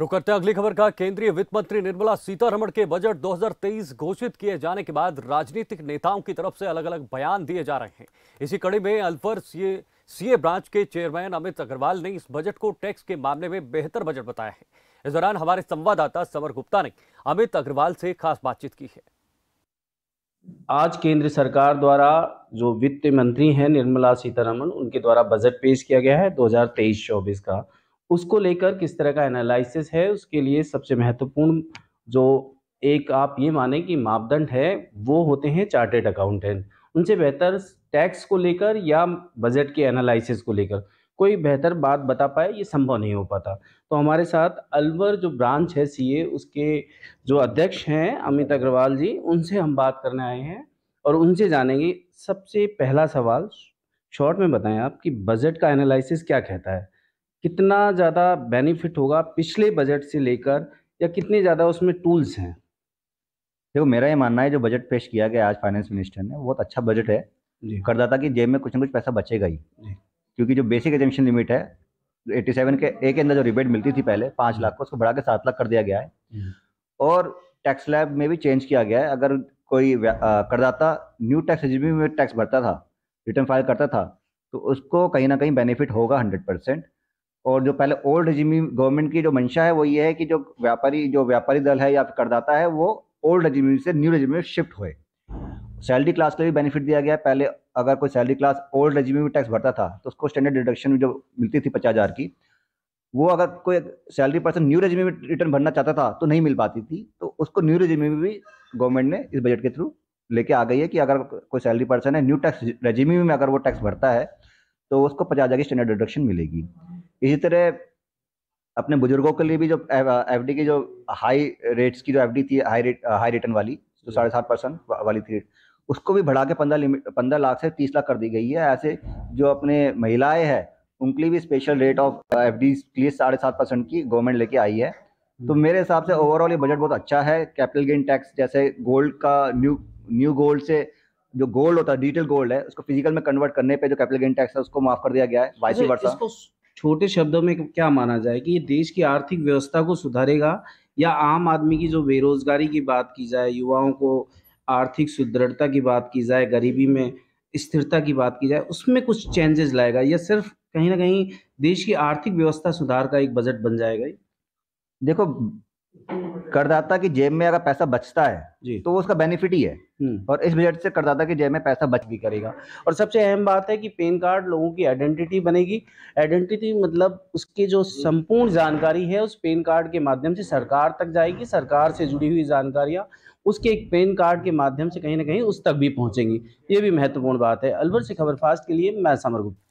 रुक करते अगली खबर का केंद्रीय वित्त मंत्री निर्मला सीतारमण के बजट 2023 घोषित किए जाने के बाद राजनीतिक नेताओं की तरफ से अलग अलग बयान दिए जा रहे हैं इसी कड़ी में अलवर सीए सीए ब्रांच के चेयरमैन अमित अग्रवाल ने इस बजट को टैक्स के मामले में बेहतर बजट बताया है इस दौरान हमारे संवाददाता समर गुप्ता ने अमित अग्रवाल से खास बातचीत की है आज केंद्र सरकार द्वारा जो वित्त मंत्री हैं निर्मला सीतारमण उनके द्वारा बजट पेश किया गया है 2023-24 का उसको लेकर किस तरह का एनालिसिस है उसके लिए सबसे महत्वपूर्ण जो एक आप ये माने कि मापदंड है वो होते हैं चार्टेड अकाउंटेंट उनसे बेहतर टैक्स को लेकर या बजट के एनालिसिस को लेकर कोई बेहतर बात बता पाए ये संभव नहीं हो पाता तो हमारे साथ अलवर जो ब्रांच है सीए उसके जो अध्यक्ष हैं अमित अग्रवाल जी उनसे हम बात करने आए हैं और उनसे जानेंगे सबसे पहला सवाल शॉर्ट में बताएं आप कि बजट का एनालिसिस क्या कहता है कितना ज़्यादा बेनिफिट होगा पिछले बजट से लेकर या कितने ज़्यादा उसमें टूल्स हैं देखो मेरा ये मानना है जो बजट पेश किया गया आज फाइनेंस मिनिस्टर ने बहुत अच्छा बजट है करदाता की जेब में कुछ ना कुछ पैसा बचेगा ही क्योंकि जो बेसिक एजेंशन लिमिट है एट्टी सेवन के ए के अंदर जो रिबेट मिलती थी पहले पाँच लाख को उसको बढ़ा के सात लाख कर दिया गया है और टैक्स लैब में भी चेंज किया गया है अगर कोई करदाता न्यू टैक्स में टैक्स भरता था रिटर्न फाइल करता था तो उसको कहीं ना कहीं बेनिफिट होगा हंड्रेड परसेंट और जो पहले ओल्ड रजिमी गवर्नमेंट की जो मंशा है वो ये है कि जो व्यापारी जो व्यापारी दल है या करदाता है वो ओल्ड रजिमी से न्यू रजिमी में शिफ्ट हुए सैलरी क्लास का भी बेनिफिट दिया गया पहले अगर कोई सैलरी क्लास ओल्ड रजिमी में टैक्स भरता था तो उसको स्टैंडर्ड डिडक्शन जो मिलती थी पचास हज़ार की वो अगर कोई सैलरी पर्सन न्यू रजिमी में रिटर्न भरना चाहता था तो नहीं मिल पाती थी तो उसको न्यू रजिमी में भी गवर्नमेंट ने इस बजट के थ्रू लेके आ गई है कि अगर कोई सैलरी पर्सन है न्यू टैक्स रजिमी में अगर वो टैक्स भरता है तो उसको पचास हज़ार की स्टैंडर्ड डिडक्शन मिलेगी इसी तरह अपने बुजुर्गों के लिए भी जो एफ की जो हाई रेट्स की जो एफ थी हाई रेट हाई रिटर्न वाली जो साढ़े सात परसेंट वाली थी उसको भी बढ़ा के पंद्रह लिमिट पंद्रह लाख से तीस लाख कर दी गई है ऐसे जो अपने महिलाएं हैं उनके लिए भी स्पेशल रेट ऑफ एफ के लिए साढ़े सात परसेंट की गवर्नमेंट लेके आई है तो हम्म। मेरे हिसाब से ओवरऑल ये बजट बहुत अच्छा है कैपिटल गेन टैक्स जैसे गोल्ड का न्यू न्यू गोल्ड से जो गोल्ड होता है डिजिटल गोल्ड है उसको फिजिकल में कन्वर्ट करने पे जो कैपिटल गेन टैक्स है उसको माफ कर दिया गया है वाइस अच्छा, वर्षा छोटे शब्दों में क्या माना जाए कि ये देश की आर्थिक व्यवस्था को सुधारेगा या आम आदमी की जो बेरोजगारी की बात की जाए युवाओं को आर्थिक सुदृढ़ता की बात की जाए गरीबी में स्थिरता की बात की जाए उसमें कुछ चेंजेस लाएगा या सिर्फ कहीं ना कहीं देश की आर्थिक व्यवस्था सुधार का एक बजट बन जाएगा देखो करदाता की जेब में अगर पैसा बचता है तो वो उसका बेनिफिट ही है हम्म। और इस बजट से करदाता की जेब में पैसा बच भी करेगा और सबसे अहम बात है कि पेन कार्ड लोगों की आइडेंटिटी बनेगी आइडेंटिटी मतलब उसकी जो संपूर्ण जानकारी है उस पेन कार्ड के माध्यम से सरकार तक जाएगी सरकार से जुड़ी हुई जानकारियाँ उसके एक पेन कार्ड के माध्यम से कहीं ना कहीं उस तक भी पहुँचेंगी ये भी महत्वपूर्ण बात है अलवर से खबर फास्ट के लिए मैं समर गुप्ता